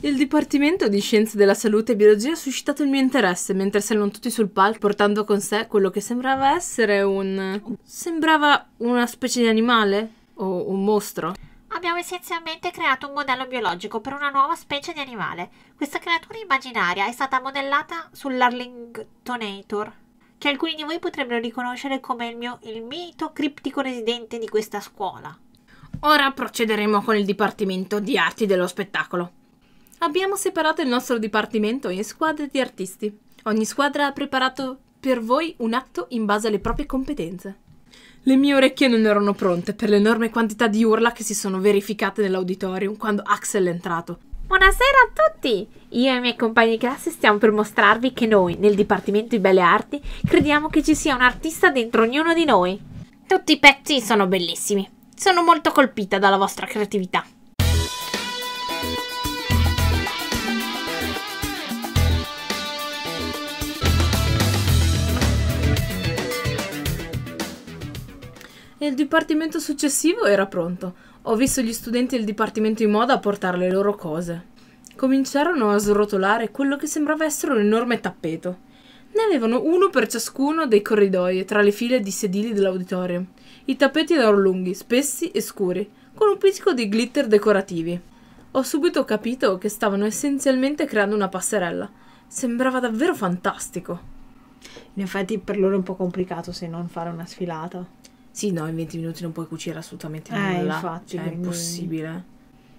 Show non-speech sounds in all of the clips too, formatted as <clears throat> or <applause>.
Il Dipartimento di Scienze della Salute e Biologia ha suscitato il mio interesse mentre salono tutti sul palco portando con sé quello che sembrava essere un... sembrava una specie di animale o un mostro. Abbiamo essenzialmente creato un modello biologico per una nuova specie di animale. Questa creatura immaginaria è stata modellata sull'Arlingtonator, che alcuni di voi potrebbero riconoscere come il, mio, il mito criptico residente di questa scuola. Ora procederemo con il Dipartimento di Arti dello Spettacolo. Abbiamo separato il nostro dipartimento in squadre di artisti. Ogni squadra ha preparato per voi un atto in base alle proprie competenze. Le mie orecchie non erano pronte per l'enorme quantità di urla che si sono verificate nell'auditorium quando Axel è entrato. Buonasera a tutti! Io e i miei compagni di classe stiamo per mostrarvi che noi, nel Dipartimento di Belle Arti, crediamo che ci sia un artista dentro ognuno di noi. Tutti i pezzi sono bellissimi. Sono molto colpita dalla vostra creatività. e il dipartimento successivo era pronto. Ho visto gli studenti del dipartimento in moda portare le loro cose. Cominciarono a srotolare quello che sembrava essere un enorme tappeto. Ne avevano uno per ciascuno dei corridoi e tra le file di sedili dell'auditorio. I tappeti erano lunghi, spessi e scuri, con un pizzico di glitter decorativi. Ho subito capito che stavano essenzialmente creando una passerella. Sembrava davvero fantastico. In effetti per loro è un po' complicato se non fare una sfilata. Sì, no, in 20 minuti non puoi cucire assolutamente eh, nulla. Cioè, infatti, cioè, quindi... è impossibile.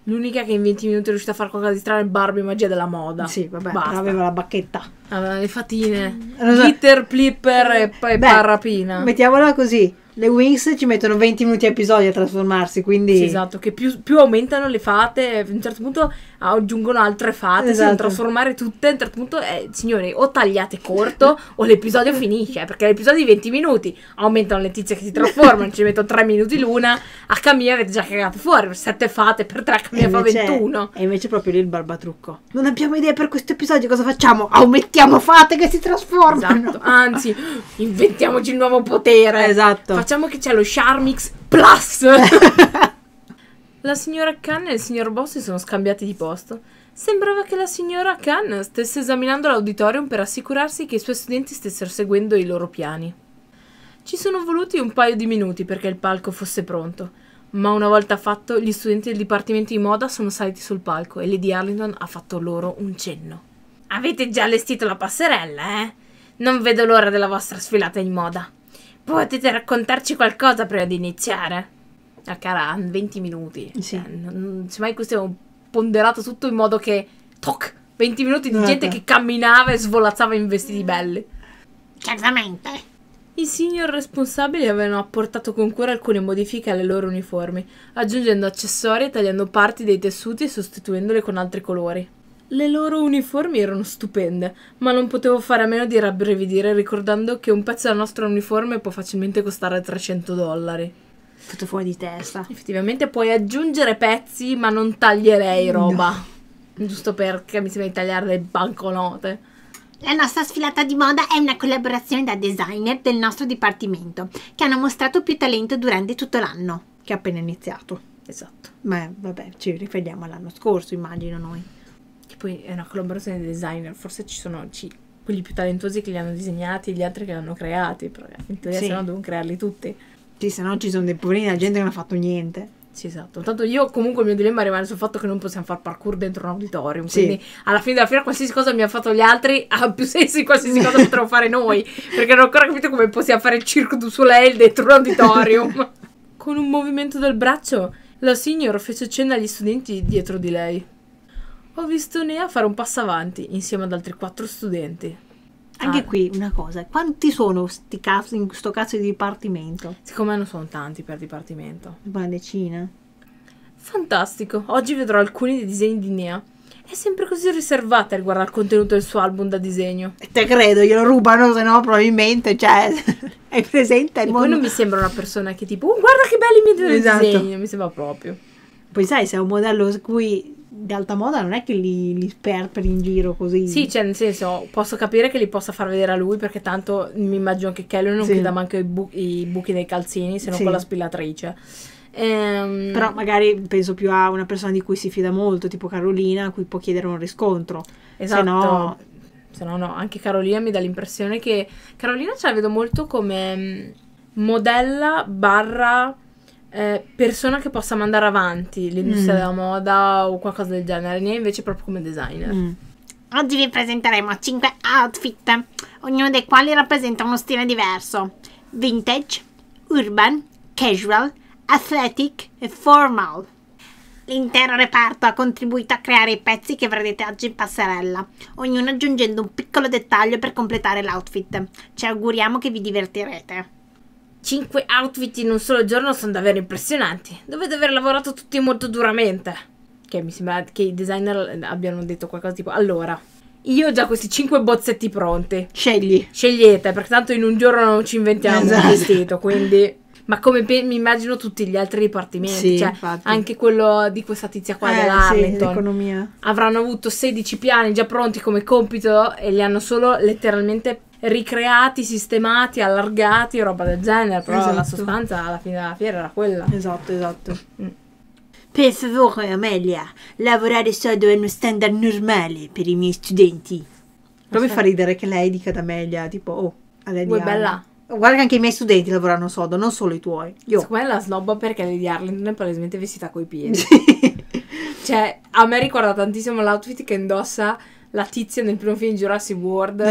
L'unica che in 20 minuti è riuscita a fare qualcosa di strano è Barbie Magia della Moda. Sì, vabbè, Basta. aveva la bacchetta. Aveva le fatine, mm, so. glitter, flipper e poi Beh, parrapina. Mettiamola così, le Wings ci mettono 20 minuti a episodio a trasformarsi, quindi... Sì, esatto, che più, più, aumentano le fate, a un certo punto aggiungono altre fate, esatto. si trasformare tutte, a un certo punto, eh, signori, o tagliate corto <laughs> o l'episodio finisce, perché l'episodio è di 20 minuti, aumentano le tizie che si trasformano, ci mettono 3 minuti l'una, a Camilla avete già cagato fuori, 7 fate per 3, cammina eh, fa 21. Cioè, e invece proprio lì il barbatrucco. Non abbiamo idea per questo episodio, cosa facciamo? Aumentiamo fate che si trasformano. Esatto. Anzi, inventiamoci il nuovo potere. Esatto. Facciamo che c'è lo Charmix Plus. <laughs> La signora Khan e il signor Boss si sono scambiati di posto. Sembrava che la signora Khan stesse esaminando l'auditorium per assicurarsi che i suoi studenti stessero seguendo i loro piani. Ci sono voluti un paio di minuti perché il palco fosse pronto, ma una volta fatto gli studenti del dipartimento di moda sono saliti sul palco e Lady Arlington ha fatto loro un cenno. Avete già allestito la passerella, eh? Non vedo l'ora della vostra sfilata in moda. Potete raccontarci qualcosa prima di iniziare? cioè cara, 20 minuti. Sì. Cioè, non, semmai questo è un ponderato tutto in modo che, toc, 20 minuti di gente che camminava e svolazzava in vestiti belli. Certamente. I signor responsabili avevano apportato con cura alcune modifiche alle loro uniformi, aggiungendo accessori e tagliando parti dei tessuti e sostituendole con altri colori. Le loro uniformi erano stupende, ma non potevo fare a meno di rabbrividire ricordando che un pezzo della nostra uniforme può facilmente costare 300 dollari tutto fuori di testa. Effettivamente puoi aggiungere pezzi, ma non taglierei roba. No. Giusto perché mi sembra di tagliare le banconote. La nostra sfilata di moda è una collaborazione da designer del nostro dipartimento, che hanno mostrato più talento durante tutto l'anno. Che è appena iniziato. Esatto. Ma vabbè, ci riferiamo all'anno scorso, immagino noi. Che poi è una collaborazione di designer, forse ci sono ci, quelli più talentuosi che li hanno disegnati e gli altri che li hanno creati, però in teoria sì. se no devono crearli tutti. Sì, se no ci sono dei poverini della gente che non ha fatto niente. Sì, esatto. Tanto io comunque il mio dilemma rimane sul fatto che non possiamo fare parkour dentro un auditorium. Sì. Quindi alla fine della fiera qualsiasi cosa mi ha fatto gli altri <laughs> ha più senso di qualsiasi cosa potremmo fare noi. Perché non ho ancora capito come possiamo fare il circo du Soleil dentro un auditorium. <laughs> Con un movimento del braccio, la signor fece cenno agli studenti dietro di lei. Ho visto Nea fare un passo avanti insieme ad altri quattro studenti. Anche ah. qui una cosa, quanti sono sti cazzo, in questo cazzo di dipartimento? Siccome non sono tanti per dipartimento. Una decina. Fantastico, oggi vedrò alcuni dei disegni di Nea. È sempre così riservata riguardo al contenuto del suo album da disegno. Te credo, glielo rubano, se no probabilmente, cioè, è <laughs> presente. Il e mondo. poi non mi sembra una persona che tipo, oh, guarda che belli mi esatto. disegni, non mi sembra proprio. Poi sai, se è un modello su cui di alta moda non è che li, li sperperi in giro così. Sì, cioè nel senso, posso capire che li possa far vedere a lui perché tanto mi immagino che Kelly non sì. chieda manco i, bu i, buchi dei calzini, se non sì. con la spillatrice. Ehm... Però magari penso più a una persona di cui si fida molto, tipo Carolina, a cui può chiedere un riscontro. Esatto. Se no, se no, no. anche Carolina mi dà l'impressione che Carolina ce la vedo molto come mm, modella barra eh, persona che possa mandare avanti l'industria mm. della moda o qualcosa del genere, né invece proprio come designer. Mm. Oggi vi presenteremo 5 outfit, ognuno dei quali rappresenta uno stile diverso: vintage, urban, casual, athletic e formal. L'intero reparto ha contribuito a creare i pezzi che vedrete oggi in passerella, ognuno aggiungendo un piccolo dettaglio per completare l'outfit. Ci auguriamo che vi divertirete. 5 outfit in un solo giorno sono davvero impressionanti. Dovete aver lavorato tutti molto duramente. Che mi sembra che i designer abbiano detto qualcosa tipo Allora, io ho già questi 5 bozzetti pronti. Scegli. Scegliete, perché tanto in un giorno non ci inventiamo esatto. un vestito, quindi... Ma come mi immagino tutti gli altri dipartimenti, sì, cioè infatti. anche quello di questa tizia qua eh, dell'Arlington, sì, avranno avuto 16 piani già pronti come compito e li hanno solo letteralmente ricreati, sistemati, allargati, roba del genere, però esatto. la sostanza alla fine della fiera era quella. Esatto, esatto. Mm. Per favore, Amelia, lavorare sodo è uno standard normale per i miei studenti. Proprio mi fa ridere che lei dica ad Amelia, tipo, oh, a lei bella. Guarda che anche i miei studenti lavorano sodo, non solo i tuoi. Io. Secondo me la snobba perché Lady Arlington è palesemente vestita coi piedi. <laughs> cioè, a me ricorda tantissimo l'outfit che indossa la tizia nel primo film di Jurassic World,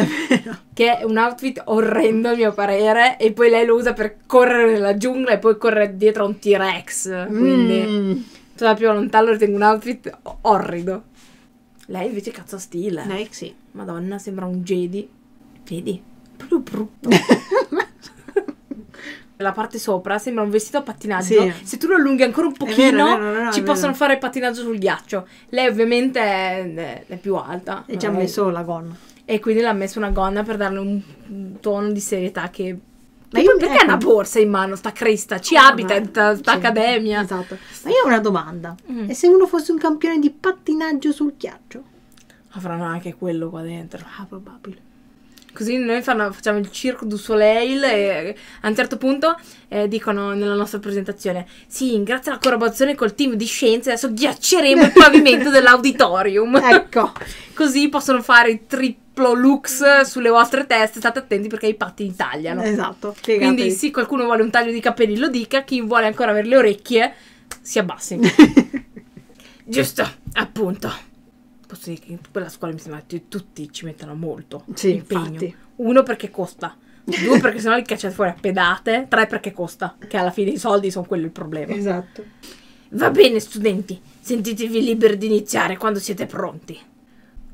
<laughs> che è un outfit orrendo a mio parere, e poi lei lo usa per correre nella giungla e poi correre dietro a un T-Rex, quindi mm. tutta più lontano lo ritengo un outfit orrido. Lei invece cazzo stile. Lei sì. Madonna, sembra un Jedi. Vedi? Proprio brutto. <laughs> la parte sopra sembra un vestito a pattinaggio. Sì. Se tu lo allunghi ancora un pochino, vero, vero, vero, ci possono fare il pattinaggio sul ghiaccio. Lei, ovviamente, è, è più alta. E ci ha messo la gonna. E quindi l'ha messo una gonna per darle un, tono di serietà che ma io, perché ecco. una borsa in mano, sta cresta? Ci ah, abita, sta sì, accademia. Esatto. Ma io ho una domanda. Mm. E se uno fosse un campione di pattinaggio sul ghiaccio? Avranno anche quello qua dentro. Ah, probabile. Così noi fanno, facciamo il circo du Soleil e a un certo punto eh, dicono nella nostra presentazione sì, grazie alla collaborazione col team di scienze adesso ghiacceremo il <laughs> pavimento dell'auditorium. Ecco. <laughs> Così possono fare il triplo lux sulle vostre teste, state attenti perché i patti intagliano Esatto. Spiegatevi. Quindi se qualcuno vuole un taglio di capelli lo dica, chi vuole ancora avere le orecchie si abbassi. <laughs> Giusto, appunto posso dire che in quella scuola mi sembra che tutti ci mettano molto sì, impegno. Infatti. Uno perché costa, due <laughs> perché sennò li cacciate fuori a pedate, tre perché costa, che alla fine i soldi sono quello il problema. Esatto. Va bene studenti, sentitevi liberi di iniziare quando siete pronti.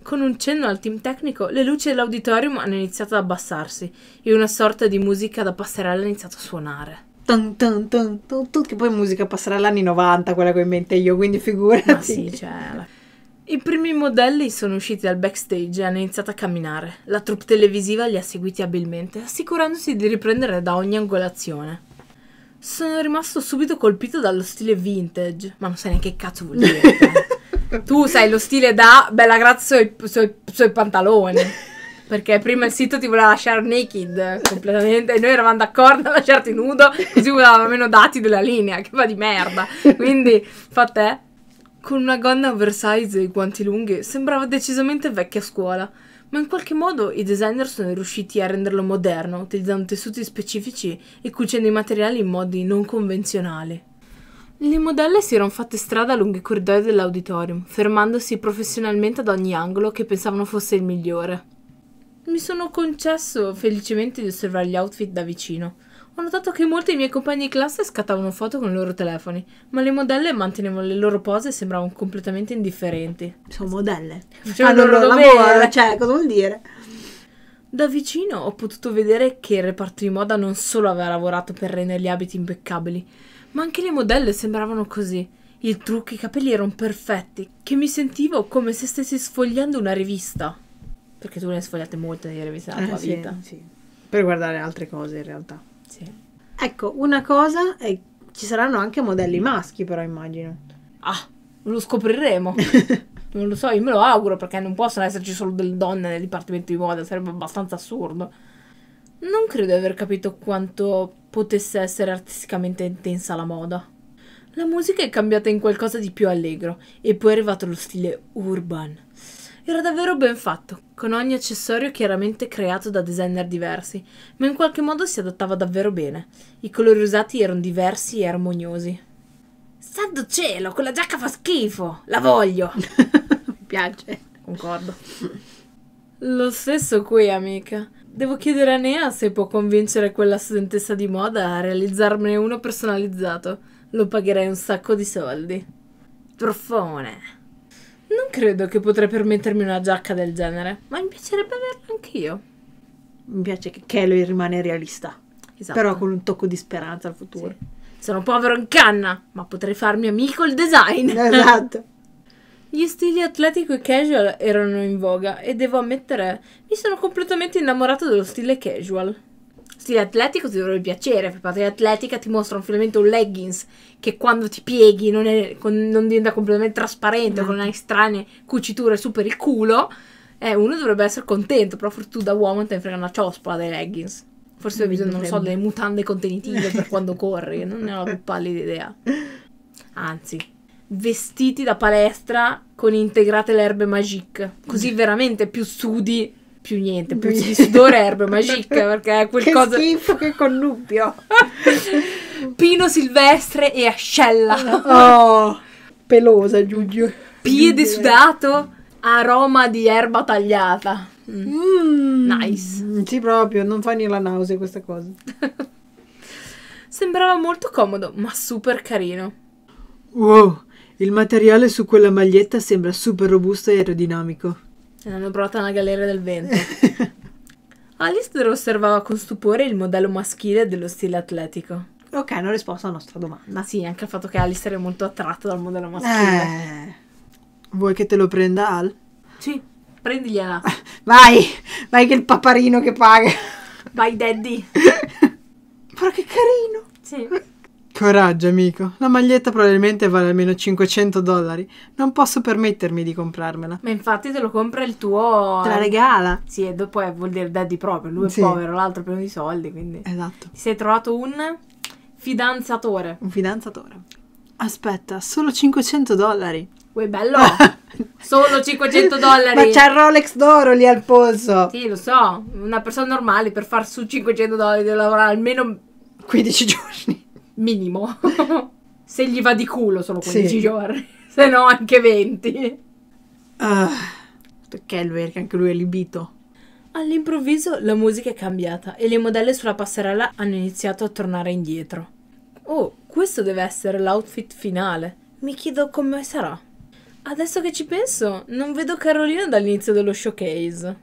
Con un cenno al team tecnico, le luci dell'auditorium hanno iniziato ad abbassarsi e una sorta di musica da passerella ha iniziato a suonare. Dun, dun, dun, che poi musica passerella anni 90, quella che ho in mente io, quindi figurati. Ma sì, cioè... I primi modelli sono usciti dal backstage e hanno iniziato a camminare. La troupe televisiva li ha seguiti abilmente, assicurandosi di riprendere da ogni angolazione. Sono rimasto subito colpito dallo stile vintage, ma non sai neanche che cazzo vuol dire. eh. <laughs> tu sai lo stile da bella grazia sui, sui, sui pantaloni. Perché prima il sito ti voleva lasciare naked completamente e noi eravamo d'accordo a lasciarti nudo, così volevamo meno dati della linea, che va di merda. Quindi, fa te. Con una gonna oversize e guanti lunghi sembrava decisamente vecchia scuola, ma in qualche modo i designer sono riusciti a renderlo moderno utilizzando tessuti specifici e cucendo i materiali in modi non convenzionali. Le modelle si erano fatte strada lungo i corridoi dell'auditorium, fermandosi professionalmente ad ogni angolo che pensavano fosse il migliore. Mi sono concesso felicemente di osservare gli outfit da vicino ho notato che molti miei compagni di classe scattavano foto con i loro telefoni, ma le modelle mantenevano le loro pose e sembravano completamente indifferenti. Sono modelle. Cioè, Hanno il loro lavoro, cioè, cosa vuol dire? Da vicino ho potuto vedere che il reparto di moda non solo aveva lavorato per rendere gli abiti impeccabili, ma anche le modelle sembravano così. Il trucco, i capelli erano perfetti, che mi sentivo come se stessi sfogliando una rivista. Perché tu ne hai sfogliate molte di riviste nella eh, tua sì, vita. Sì. Per guardare altre cose in realtà. Sì. Ecco, una cosa è ci saranno anche modelli maschi, però immagino. Ah, lo scopriremo. <laughs> non lo so, io me lo auguro perché non possono esserci solo delle donne nel dipartimento di moda, sarebbe abbastanza assurdo. Non credo di aver capito quanto potesse essere artisticamente intensa la moda. La musica è cambiata in qualcosa di più allegro e poi è arrivato lo stile urban. Era davvero ben fatto, con ogni accessorio chiaramente creato da designer diversi, ma in qualche modo si adattava davvero bene. I colori usati erano diversi e armoniosi. Santo cielo, quella giacca fa schifo! La voglio! <laughs> Mi piace. Concordo. Lo stesso qui, amica. Devo chiedere a Nea se può convincere quella studentessa di moda a realizzarmene uno personalizzato. Lo pagherei un sacco di soldi. Truffone. Non credo che potrei permettermi una giacca del genere, ma mi piacerebbe averla anch'io. Mi piace che Kelly rimane realista, esatto. però con un tocco di speranza al futuro. Sì. Sono povero in canna, ma potrei farmi amico il design. <laughs> Esatto. Gli stili atletico e casual erano in voga e devo ammettere, mi sono completamente innamorato dello stile casual stile atletico ti dovrebbe piacere, per parte patria atletica ti mostra un filamento un leggings che quando ti pieghi non, è, con, non diventa completamente trasparente, no. con hai strane cuciture su per il culo, eh, uno dovrebbe essere contento, però tu da uomo ti ne frega una ciospola dei leggings. Forse hai bisogno, non so, delle mutande contenitive per quando corri, non ne ho più <laughs> pallida idea. Anzi, vestiti da palestra con integrate le erbe magique, così veramente più sudi più niente, più di sudore erbe magic <laughs> perché quel che cosa... schifo, che connubio. <laughs> Pino Silvestre e Ascella. Oh, pelosa mm. Giugio. Piede eh. sudato, aroma di erba tagliata. Mm. mm. Nice. Mm, sì, proprio, non fa niente la nausea questa cosa. <laughs> Sembrava molto comodo, ma super carino. Wow, il materiale su quella maglietta sembra super robusto e aerodinamico. L'hanno cioè, provata nella galera del vento. <laughs> Alistair osservava con stupore il modello maschile dello stile atletico. Ok, non risposto alla nostra domanda. Sì, anche al fatto che Alistair è molto attratto dal modello maschile. Eh, vuoi che te lo prenda Al? Sì, prendigliela. <laughs> Vai, vai che il paparino che paga. Vai, daddy. <laughs> Però che carino. Sì. Coraggio, amico. La maglietta probabilmente vale almeno 500 dollari. Non posso permettermi di comprarmela. Ma infatti te lo compra il tuo... Te la eh, regala. Sì, e dopo è, eh, vuol dire daddy proprio. Lui sì. è povero, l'altro pieno di soldi, quindi... Esatto. Si è trovato un fidanzatore. Un fidanzatore. Aspetta, solo 500 dollari. Uè, bello! <laughs> Solo 500 dollari. Ma c'è il Rolex d'oro lì al polso. Sì, lo so. Una persona normale per far su 500 dollari deve lavorare almeno 15 giorni minimo. <laughs> Se gli va di culo sono 15 sì. giorni, <laughs> se no anche 20. Uh, Kelver, che anche lui è libito. All'improvviso la musica è cambiata e le modelle sulla passerella hanno iniziato a tornare indietro. Oh, questo deve essere l'outfit finale. Mi chiedo come sarà. Adesso che ci penso, non vedo Carolina dall'inizio dello showcase.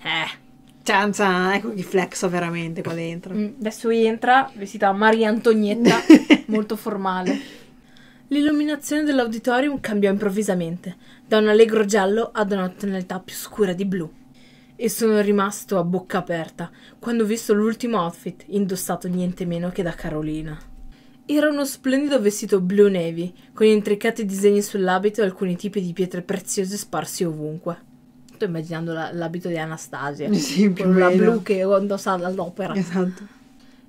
Eh, Cianza, cioè, ecco chi flexa veramente qua dentro. Mm, adesso entra, vestita Maria Antonietta, <laughs> molto formale. L'illuminazione dell'auditorium cambiò improvvisamente, da un allegro giallo ad una tonalità più scura di blu. E sono rimasto a bocca aperta quando ho visto l'ultimo outfit, indossato niente meno che da Carolina. Era uno splendido vestito blu navy, con intricati disegni sull'abito e alcuni tipi di pietre preziose sparsi ovunque. Sto immaginando la, l'abito di Anastasia, sì, con la blu che indossava all'opera. Esatto.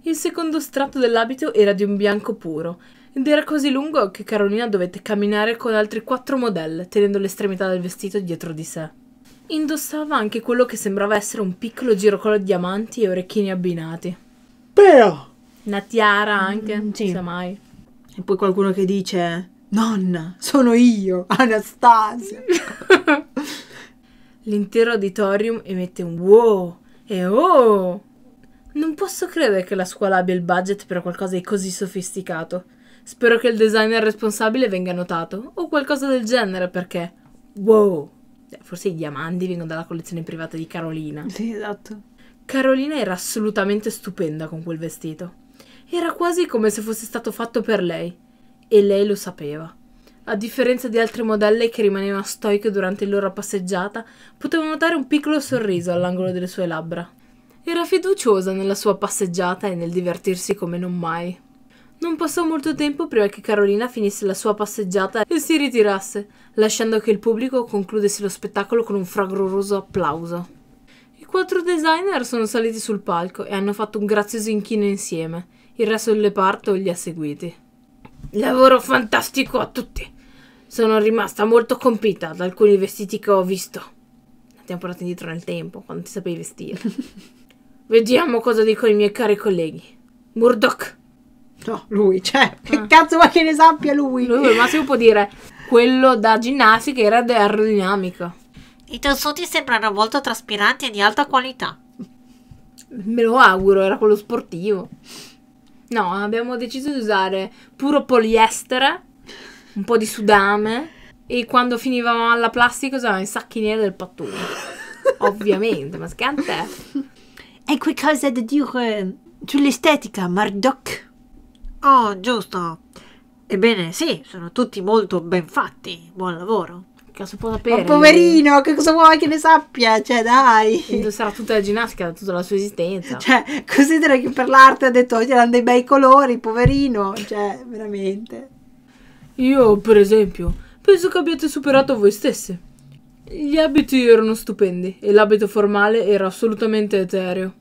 Il secondo strato dell'abito era di un bianco puro ed era così lungo che Carolina dovette camminare con altri quattro modelle, tenendo l'estremità del vestito dietro di sé. Indossava anche quello che sembrava essere un piccolo girocolo di diamanti e orecchini abbinati. Però! Una tiara anche, mm, sì. non sa mai. E poi qualcuno che dice: Nonna, sono io, Anastasia. <laughs> L'intero auditorium emette un wow e oh! Non posso credere che la scuola abbia il budget per qualcosa di così sofisticato. Spero che il designer responsabile venga notato, o qualcosa del genere, perché... Wow! Forse i diamanti vengono dalla collezione privata di Carolina. Sì, esatto. Carolina era assolutamente stupenda con quel vestito. Era quasi come se fosse stato fatto per lei. E lei lo sapeva. A differenza di altre modelle che rimanevano stoiche durante la loro passeggiata, potevo notare un piccolo sorriso all'angolo delle sue labbra. Era fiduciosa nella sua passeggiata e nel divertirsi come non mai. Non passò molto tempo prima che Carolina finisse la sua passeggiata e si ritirasse, lasciando che il pubblico concludesse lo spettacolo con un fragoroso applauso. I quattro designer sono saliti sul palco e hanno fatto un grazioso inchino insieme. Il resto del reparto li ha seguiti. Lavoro fantastico a tutti! sono rimasta molto compita da alcuni vestiti che ho visto. Andiamo portati indietro nel tempo, quando ti sapevi vestire. <laughs> Vediamo cosa dicono i miei cari colleghi. Murdoch. No, lui, cioè, ah. che cazzo ma che ne sappia lui? Lui al massimo può dire quello da ginnastica era aerodinamico. I tessuti sembrano molto traspiranti e di alta qualità. Me lo auguro, era quello sportivo. No, abbiamo deciso di usare puro poliestere un po' di sudame e quando finivamo alla plastica usavamo i sacchi neri del pattugno. <laughs> Ovviamente, ma scante. E qui qualcosa da dire eh, sull'estetica, Marduk? Oh, giusto. Ebbene, sì, sono tutti molto ben fatti. Buon lavoro. Che cosa può sapere? Ma oh, poverino, che cosa vuoi che ne sappia? Cioè, dai. Indosserà tutta la ginnastica, tutta la sua esistenza. Cioè, considera che per l'arte ha detto, che erano dei bei colori, poverino. Cioè, veramente. Io, per esempio, penso che abbiate superato voi stesse. Gli abiti erano stupendi e l'abito formale era assolutamente etereo.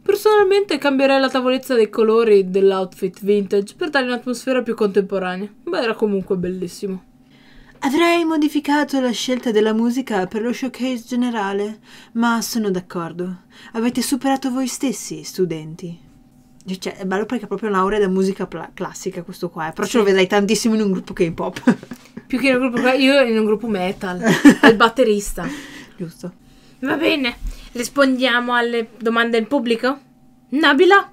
Personalmente cambierei la tavolezza dei colori dell'outfit vintage per dare un'atmosfera più contemporanea, ma era comunque bellissimo. Avrei modificato la scelta della musica per lo showcase generale, ma sono d'accordo. Avete superato voi stessi, studenti. Cioè, è bello perché è proprio laurea da musica classica questo qua, eh. però sì. ce lo vedrai tantissimo in un gruppo K-pop. <laughs> Più che in un gruppo io in un gruppo metal, il <laughs> batterista. Giusto. Va bene, rispondiamo alle domande del pubblico? Nabila?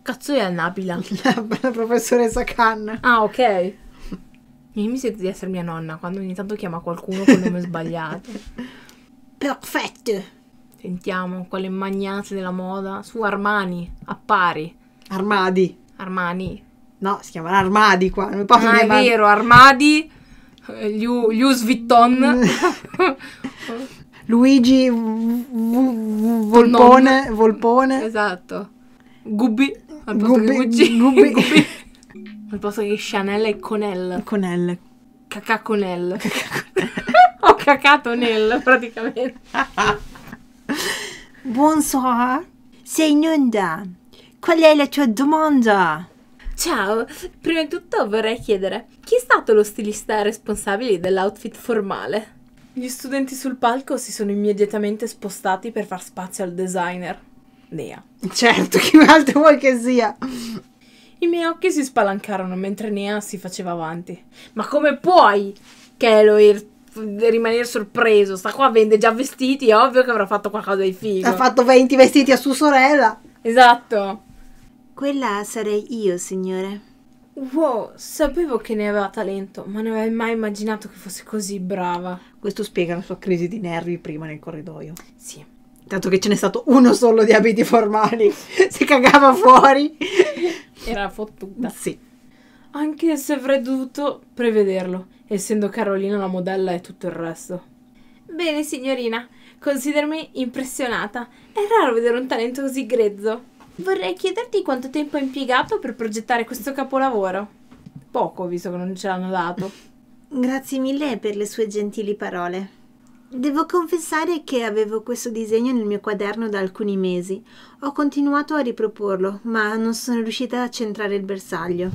Cazzo è Nabila? <laughs> La, la professoressa Khan. Ah, ok. mi sento di essere mia nonna quando ogni tanto chiama qualcuno con nome sbagliato. Perfetto. Sentiamo quale magnate della moda. Su Armani, appari. Armadi. Armani. No, si chiamano Armadi qua. Non posso ah, è vero, Armadi, eh, Louis Vuitton. <laughs> Luigi Volpone, Volpone. Esatto. Gubbi. Al posto Gubbi, che Gubbi. <laughs> Gubbi. Al posto che Chanel e Conel. Conel. Cacà Conel. <laughs> Ho cacato nel, praticamente. Buonsoir. Sei Nundan. Qual è la tua domanda? Ciao, prima di tutto vorrei chiedere, chi è stato lo stilista responsabile dell'outfit formale? Gli studenti sul palco si sono immediatamente spostati per far spazio al designer. Nea. Certo, <laughs> chi altro vuoi che sia? I miei occhi si spalancarono mentre Nea si faceva avanti. Ma come puoi, Keloir, rimanere sorpreso? Sta qua vende già vestiti, è ovvio che avrà fatto qualcosa di figo. Ha fatto 20 vestiti a sua sorella. Esatto. Quella sarei io, signore. Wow, sapevo che ne aveva talento, ma non avrei mai immaginato che fosse così brava. Questo spiega la sua crisi di nervi prima nel corridoio. Sì. Tanto che ce n'è stato uno solo di abiti formali. <laughs> si cagava fuori. <laughs> Era fottuta. Sì. Anche se avrei dovuto prevederlo, essendo Carolina la modella e tutto il resto. Bene, signorina, considerami impressionata. È raro vedere un talento così grezzo. Vorrei chiederti quanto tempo hai impiegato per progettare questo capolavoro. Poco, visto che non ce l'hanno dato. <laughs> Grazie mille per le sue gentili parole. Devo confessare che avevo questo disegno nel mio quaderno da alcuni mesi. Ho continuato a riproporlo, ma non sono riuscita a centrare il bersaglio.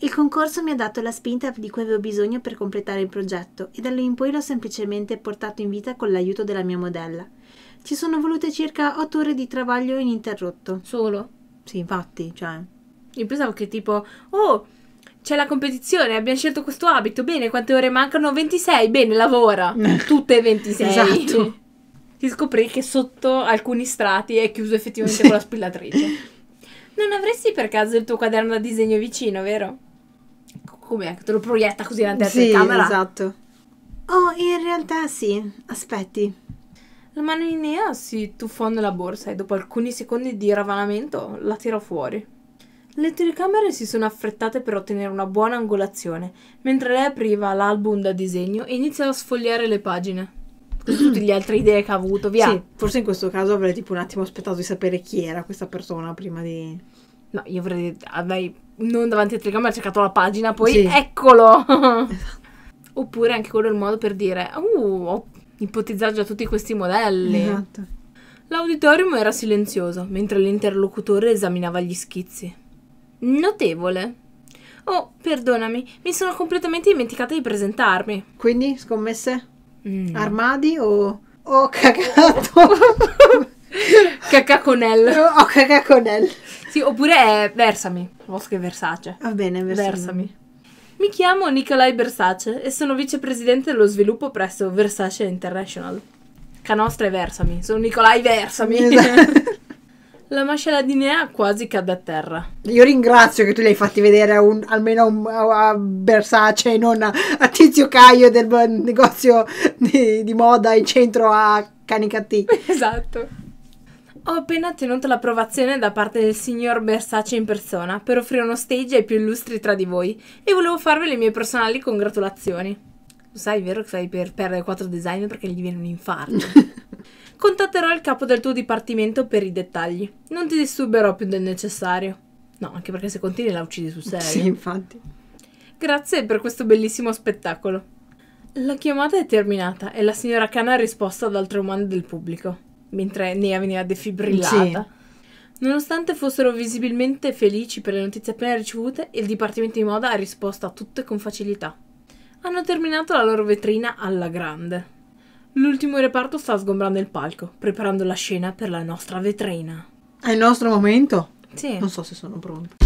Il concorso mi ha dato la spinta di cui avevo bisogno per completare il progetto e da lì in poi l'ho semplicemente portato in vita con l'aiuto della mia modella ci sono volute circa 8 ore di travaglio ininterrotto. Solo? Sì, infatti, cioè. Io pensavo che tipo, oh, c'è la competizione, abbiamo scelto questo abito, bene, quante ore mancano? 26, bene, lavora. <laughs> Tutte 26. esatto. Si <laughs> scoprì che sotto alcuni strati è chiuso effettivamente sì. con la spillatrice. Non avresti per caso il tuo quaderno da disegno vicino, vero? Com'è? Te lo proietta così davanti alla camera? Sì, esatto. Oh, in realtà sì. Aspetti. La mano di Nea si tuffò nella borsa e dopo alcuni secondi di ravanamento la tirò fuori. Le telecamere si sono affrettate per ottenere una buona angolazione, mentre lei apriva l'album da disegno e iniziava a sfogliare le pagine. Con <clears throat> tutte le altre idee che ha avuto, via. Sì, forse in questo caso avrei tipo un attimo aspettato di sapere chi era questa persona prima di... No, io avrei, avrei non davanti alla telecamera cercato la pagina, poi sì. eccolo! <laughs> Oppure anche quello è il modo per dire, uh, ho ipotizzare già tutti questi modelli. Esatto. L'auditorium era silenzioso mentre l'interlocutore esaminava gli schizzi. Notevole. Oh, perdonami, mi sono completamente dimenticata di presentarmi. Quindi, scommesse? Mm. Armadi o... Oh, cagato! <laughs> Cacaconel. con L. Sì, oppure è versami. Bosco e Versace. Va bene, versami. versami. Mi chiamo Nicolai Versace e sono vicepresidente dello sviluppo presso Versace International. Canostra e versami, sono Nicolai Versami. Esatto. <laughs> La mascella di Nea quasi cadde a terra. Io ringrazio che tu li hai fatti vedere un, almeno a, a Versace e non a, a, Tizio Caio del negozio di, di moda in centro a Canicattì. <laughs> Esatto. Ho appena ottenuto l'approvazione da parte del signor Versace in persona per offrire uno stage ai più illustri tra di voi e volevo farvi le mie personali congratulazioni. Lo sai, vero che stai per perdere quattro design perché gli viene un infarto? <laughs> Contatterò il capo del tuo dipartimento per i dettagli. Non ti disturberò più del necessario. No, anche perché se continui la uccidi su serio. Sì, infatti. Grazie per questo bellissimo spettacolo. La chiamata è terminata e la signora Cana ha risposto ad altre domande del pubblico mentre Nea veniva defibrillata. Sì. Nonostante fossero visibilmente felici per le notizie appena ricevute, il dipartimento di moda ha risposto a tutte con facilità. Hanno terminato la loro vetrina alla grande. L'ultimo reparto sta sgombrando il palco, preparando la scena per la nostra vetrina. È il nostro momento? Sì. Non so se sono pronta.